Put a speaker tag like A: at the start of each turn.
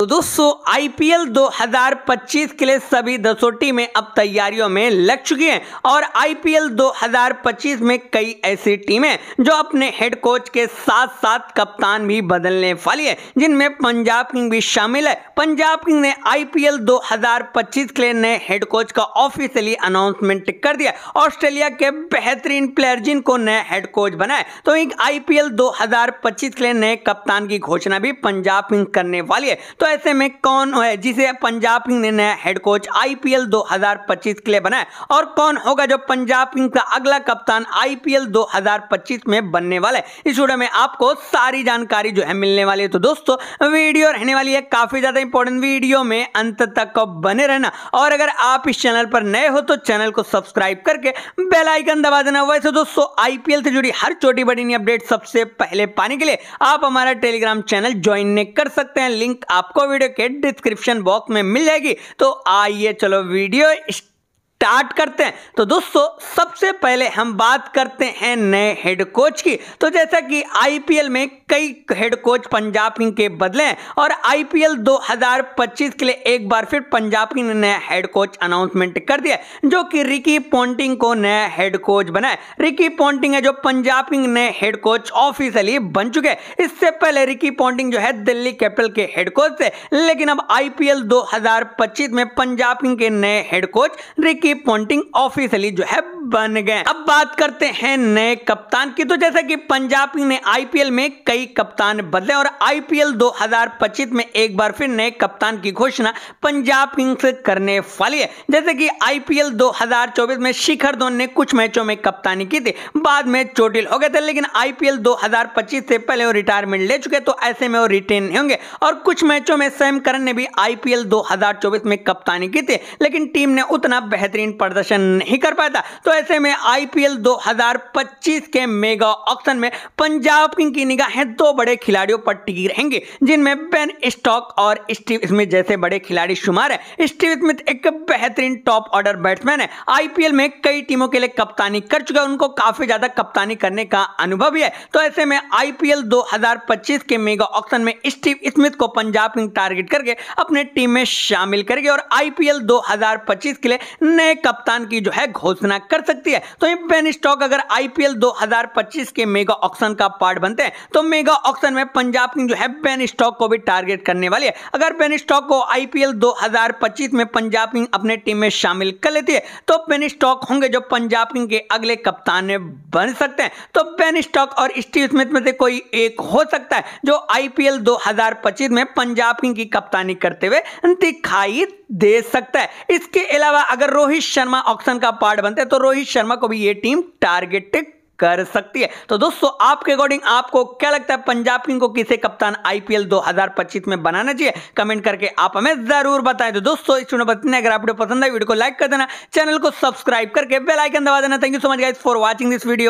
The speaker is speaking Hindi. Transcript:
A: तो दोस्तों आईपीएल 2025 के लिए सभी दसों टीमें अब तैयारियों में लग चुकी हैं और आईपीएल 2025 में कई ऐसी टीमें जो अपने हेड कोच के साथ साथ कप्तान भी बदलने वाली है जिनमें पंजाब किंग भी शामिल है पंजाब किंग ने आईपीएल 2025 के लिए नए हेड कोच का ऑफिशियली अनाउंसमेंट कर दिया ऑस्ट्रेलिया के बेहतरीन प्लेयर जिनको नए हेड कोच बनाए तो एक आई पी के लिए नए कप्तान की घोषणा भी पंजाब किंग करने वाली है तो ऐसे में कौन है जिसे पंजाब किंग ने नया हेड कोच आईपीएल 2025 के लिए बनाया और कौन होगा जो पंजाब किंग का अगला कप्तान आईपीएल 2025 में बनने वाला है इस वीडियो में आपको सारी जानकारी जो है मिलने वाली है तो दोस्तों वीडियो रहने वाली है काफी ज्यादा इंपॉर्टेंट वीडियो में अंत तक बने रहना और अगर आप इस चैनल पर नए हो तो चैनल को सब्सक्राइब करके बेलाइकन दबा देना वैसे दोस्तों आईपीएल से जुड़ी हर छोटी बड़ी नई अपडेट सबसे पहले पाने के लिए आप हमारा टेलीग्राम चैनल ज्वाइन कर सकते हैं लिंक आपको आपको वीडियो के डिस्क्रिप्शन बॉक्स में मिल जाएगी तो आइए चलो वीडियो स्टार्ट करते हैं तो दोस्तों सबसे पहले हम बात करते हैं नए हेड कोच की तो जैसा कि आईपीएल में कई हेड कोच पंजाब किंग के बदले हैं और आईपीएल 2025 के लिए एक बार फिर पंजाब किंग ने नया हेड कोच अनाउंसमेंट कर दिया जो कि रिकी पोंटिंग को नया हेड कोच बनाए रिकी पोंटिंग है जो पंजाब किंग नए हेड कोच ऑफिशियली बन चुके हैं इससे पहले रिकी पोंटिंग जो है दिल्ली कैपिटल के हेड कोच थे लेकिन अब आईपीएल दो में पंजाब किंग के नए हेड कोच रिकी की पोन्टिंग ऑफिशियली जो है बन गए अब बात करते हैं नए कप्तान की तो जैसे कि पंजाब ने आईपीएल में कई कप्तान बदले और आईपीएल 2025 में एक बार फिर नए कप्तान की घोषणा पंजाब किंग्स करने वाली है जैसे कि आईपीएल 2024 में शिखर धोन ने कुछ मैचों में कप्तानी की थी बाद में चोटिल हो गए थे लेकिन आईपीएल 2025 से पहले वो रिटायरमेंट ले चुके तो ऐसे में वो रिटेन नहीं होंगे और कुछ मैचों में सैम करन ने भी आईपीएल दो में कप्तानी की थी लेकिन टीम ने उतना बेहतरीन बेहतरीन प्रदर्शन नहीं कर पाया था तो ऐसे में आईपीएल 2025 के मेगा ऑक्शन में पंजाब किंग की निगाहें दो बड़े खिलाड़ियों पर टिकी रहेंगे जिनमें बेन स्टॉक और स्टीव स्मिथ जैसे बड़े खिलाड़ी शुमार है स्टीव स्मिथ एक बेहतरीन टॉप ऑर्डर बैट्समैन है आईपीएल में कई टीमों के लिए कप्तानी कर चुका है उनको काफी ज्यादा कप्तानी करने का अनुभव है तो ऐसे में आईपीएल दो के मेगा ऑक्शन में स्टीव स्मिथ को पंजाब किंग टारगेट करके अपने टीम में शामिल करेगी और आईपीएल 2025 के लिए नए नए कप्तान की जो है घोषणा कर सकती है तो पेन स्टॉक अगर आईपीएल 2025 के मेगा ऑक्शन का पार्ट बनते हैं तो मेगा ऑक्शन में पंजाब किंग जो है पेन स्टॉक को भी टारगेट करने वाली है अगर पेन स्टॉक को आईपीएल 2025 में पंजाब किंग अपने टीम में शामिल कर लेती है तो पेन स्टॉक होंगे जो पंजाब किंग के अगले कप्तान बन सकते हैं तो पेन स्टॉक और स्टीव स्मिथ में से कोई एक हो सकता है जो आईपीएल दो में पंजाब किंग की कप्तानी करते हुए दिखाई दे सकता है इसके अलावा अगर रोहित रोहित शर्मा ऑक्शन का पार्ट बनते हैं तो रोहित शर्मा को भी ये टीम टारगेट कर सकती है तो दोस्तों आपके अकॉर्डिंग आपको क्या लगता है पंजाब किंग को किसे कप्तान आईपीएल 2025 में बनाना चाहिए कमेंट करके आप हमें जरूर बताएं तो दोस्तों इस वीडियो बताने अगर आपको पसंद आए वीडियो को लाइक कर देना चैनल को सब्सक्राइब करके बेलाइकन दबा देना thank you so much guys for watching this video